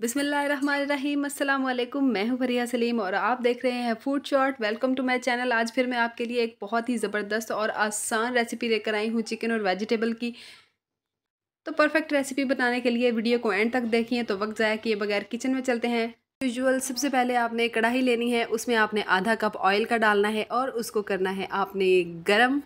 बिसमीम अल्लाम मैं हूं फरिया सलीम और आप देख रहे हैं food short welcome to my channel आज फिर मैं आपके लिए एक बहुत ही ज़बरदस्त और आसान रेसिपी लेकर आई हूं चिकन और वेजिटेबल की तो परफेक्ट रेसिपी बनाने के लिए वीडियो को एंड तक देखिए तो वक्त ज़ाया किए बगैर किचन में चलते हैं यूजुअल सबसे पहले आपने कढ़ाई लेनी है उसमें आपने आधा कप ऑयल का डालना है और उसको करना है आपने गर्म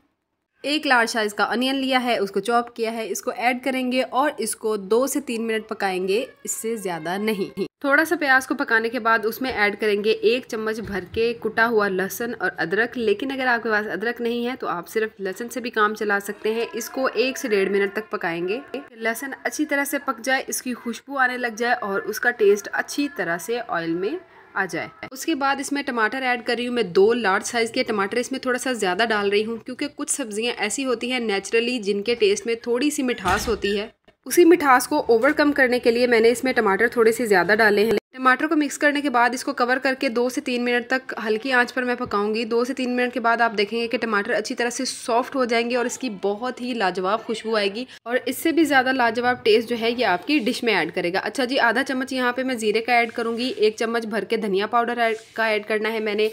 एक लार्ज साइज़ का अनियन लिया है उसको चॉप किया है इसको ऐड करेंगे और इसको दो से तीन मिनट पकाएंगे इससे ज़्यादा नहीं थोड़ा सा प्याज को पकाने के बाद उसमें ऐड करेंगे एक चम्मच भर के कुटा हुआ लहसन और अदरक लेकिन अगर आपके पास अदरक नहीं है तो आप सिर्फ लहसन से भी काम चला सकते हैं इसको एक से डेढ़ मिनट तक पकाएंगे लहसन अच्छी तरह से पक जाए इसकी खुशबू आने लग जाए और उसका टेस्ट अच्छी तरह से ऑयल में आ जाए उसके बाद इसमें टमाटर ऐड कर रही हूँ मैं दो लार्ज साइज़ के टमाटर इसमें थोड़ा सा ज़्यादा डाल रही हूँ क्योंकि कुछ सब्जियाँ ऐसी होती हैं नेचुरली जिनके टेस्ट में थोड़ी सी मिठास होती है उसी मिठास को ओवरकम करने के लिए मैंने इसमें टमाटर थोड़े से ज़्यादा डाले हैं टमाटर को मिक्स करने के बाद इसको कवर करके दो से तीन मिनट तक हल्की आंच पर मैं पकाऊंगी दो से तीन मिनट के बाद आप देखेंगे कि टमाटर अच्छी तरह से सॉफ्ट हो जाएंगे और इसकी बहुत ही लाजवाब खुशबू आएगी और इससे भी ज़्यादा लाजवाब टेस्ट जो है ये आपकी डिश में ऐड करेगा अच्छा जी आधा चम्मच यहाँ पर मैं ज़ीरे का ऐड करूँगी एक चम्मच भर के धनिया पाउडर का ऐड करना है मैंने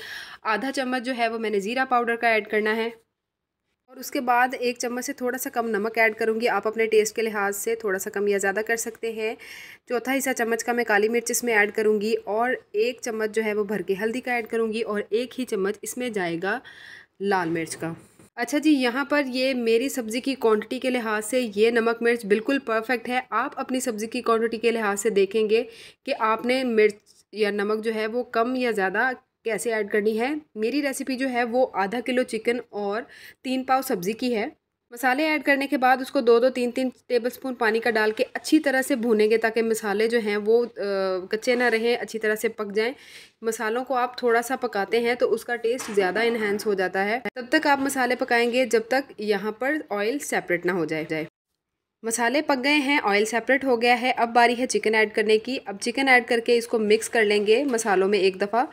आधा चम्मच जो है वो मैंने ज़ीरा पाउडर का ऐड करना है और उसके बाद एक चम्मच से थोड़ा सा कम नमक ऐड करूँगी आप अपने टेस्ट के लिहाज से थोड़ा सा कम या ज़्यादा कर सकते हैं चौथा हिस्सा चम्मच का मैं काली मिर्च इसमें ऐड करूँगी और एक चम्मच जो है वो भर के हल्दी का ऐड करूँगी और एक ही चम्मच इसमें जाएगा लाल मिर्च का अच्छा जी यहाँ पर ये मेरी सब्ज़ी की क्वांटिटी के लिहाज से ये नमक मिर्च बिल्कुल परफेक्ट है आप अपनी सब्ज़ी की क्वांटिटी के लिहाज से देखेंगे कि आपने मिर्च या नमक जो है वो कम या ज़्यादा कैसे ऐड करनी है मेरी रेसिपी जो है वो आधा किलो चिकन और तीन पाव सब्ज़ी की है मसाले ऐड करने के बाद उसको दो दो तीन तीन टेबलस्पून पानी का डाल के अच्छी तरह से भूनेंगे ताकि मसाले जो हैं वो कच्चे ना रहें अच्छी तरह से पक जाएं मसालों को आप थोड़ा सा पकाते हैं तो उसका टेस्ट ज़्यादा इन्हेंस हो जाता है तब तक आप मसाले पकाएंगे जब तक यहाँ पर ऑयल सेपरेट ना हो जाए जाए मसाले पक गए हैं ऑयल सेपरेट हो गया है अब बारी है चिकन ऐड करने की अब चिकन ऐड करके इसको मिक्स कर लेंगे मसालों में एक दफ़ा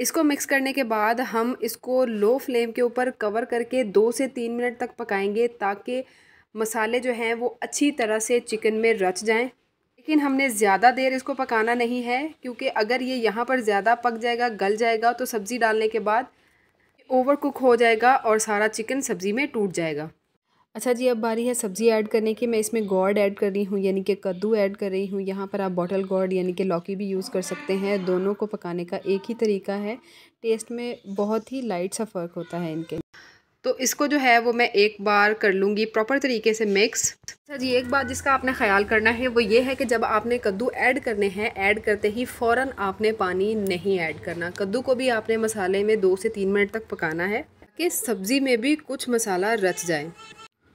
इसको मिक्स करने के बाद हम इसको लो फ्लेम के ऊपर कवर करके दो से तीन मिनट तक पकाएंगे ताकि मसाले जो हैं वो अच्छी तरह से चिकन में रच जाएं लेकिन हमने ज़्यादा देर इसको पकाना नहीं है क्योंकि अगर ये यहाँ पर ज़्यादा पक जाएगा गल जाएगा तो सब्ज़ी डालने के बाद ओवर कुक हो जाएगा और सारा चिकन सब्ज़ी में टूट जाएगा अच्छा जी अब बारी है सब्ज़ी ऐड करने की मैं इसमें गॉड ऐड कर रही हूँ यानी कि कद्दू ऐड कर रही हूँ यहाँ पर आप बॉटल गॉड यानी कि लौकी भी यूज़ कर सकते हैं दोनों को पकाने का एक ही तरीका है टेस्ट में बहुत ही लाइट सा फ़र्क होता है इनके तो इसको जो है वो मैं एक बार कर लूँगी प्रॉपर तरीके से मिक्स अच्छा जी एक बात जिसका आपने ख्याल करना है वो ये है कि जब आपने कद्दू ऐड करने हैं ऐड करते ही फ़ौर आपने पानी नहीं ऐड करना कद्दू को भी आपने मसाले में दो से तीन मिनट तक पकाना है कि सब्ज़ी में भी कुछ मसाला रच जाए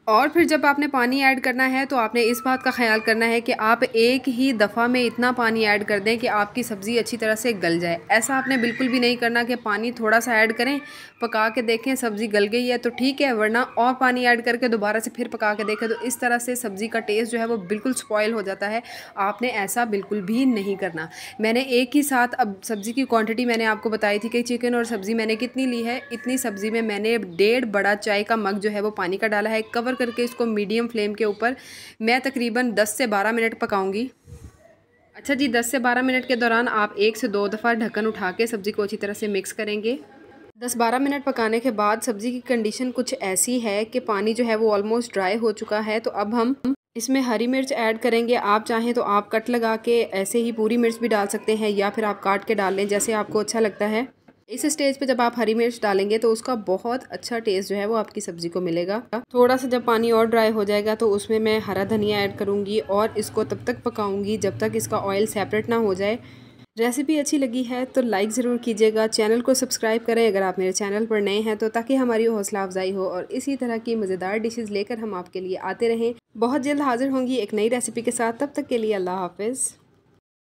और फिर जब आपने पानी ऐड करना है तो आपने इस बात का ख्याल करना है कि आप एक ही दफ़ा में इतना पानी ऐड कर दें कि आपकी सब्ज़ी अच्छी तरह से गल जाए ऐसा आपने बिल्कुल भी नहीं करना कि पानी थोड़ा सा ऐड करें पका के देखें सब्ज़ी गल गई है तो ठीक है वरना और पानी ऐड करके दोबारा से फिर पका के देखें तो इस तरह से सब्ज़ी का टेस्ट जो है वो बिल्कुल स्पॉयल हो जाता है आपने ऐसा बिल्कुल भी नहीं करना मैंने एक ही साथ अब सब्ज़ी की क्वान्टिटी मैंने आपको बताई थी कि चिकन और सब्ज़ी मैंने कितनी ली है इतनी सब्ज़ी में मैंने डेढ़ बड़ा चाय का मग जो है वो पानी का डाला है कवर कवर करके इसको मीडियम फ्लेम के ऊपर मैं तकरीबन दस से बारह मिनट पकाऊंगी अच्छा जी दस से बारह मिनट के दौरान आप एक से दो दफ़ा ढक्कन उठा के सब्ज़ी को अच्छी तरह से मिक्स करेंगे दस बारह मिनट पकाने के बाद सब्ज़ी की कंडीशन कुछ ऐसी है कि पानी जो है वो ऑलमोस्ट ड्राई हो चुका है तो अब हम इसमें हरी मिर्च ऐड करेंगे आप चाहें तो आप कट लगा के ऐसे ही पूरी मिर्च भी डाल सकते हैं या फिर आप काट के डाल लें जैसे आपको अच्छा लगता है इस स्टेज पे जब आप हरी मिर्च डालेंगे तो उसका बहुत अच्छा टेस्ट जो है वो आपकी सब्जी को मिलेगा थोड़ा सा जब पानी और ड्राई हो जाएगा तो उसमें मैं हरा धनिया ऐड करूँगी और इसको तब तक पकाऊँगी जब तक इसका ऑयल सेपरेट ना हो जाए रेसिपी अच्छी लगी है तो लाइक ज़रूर कीजिएगा चैनल को सब्सक्राइब करें अगर आप मेरे चैनल पर नए हैं तो ताकि हमारी हौसला अफजाई हो और इसी तरह की मज़ेदार डिशेज़ लेकर हम आपके लिए आते रहें बहुत जल्द हाजिर होंगी एक नई रेसिपी के साथ तब तक के लिए अल्लाह हाफिज़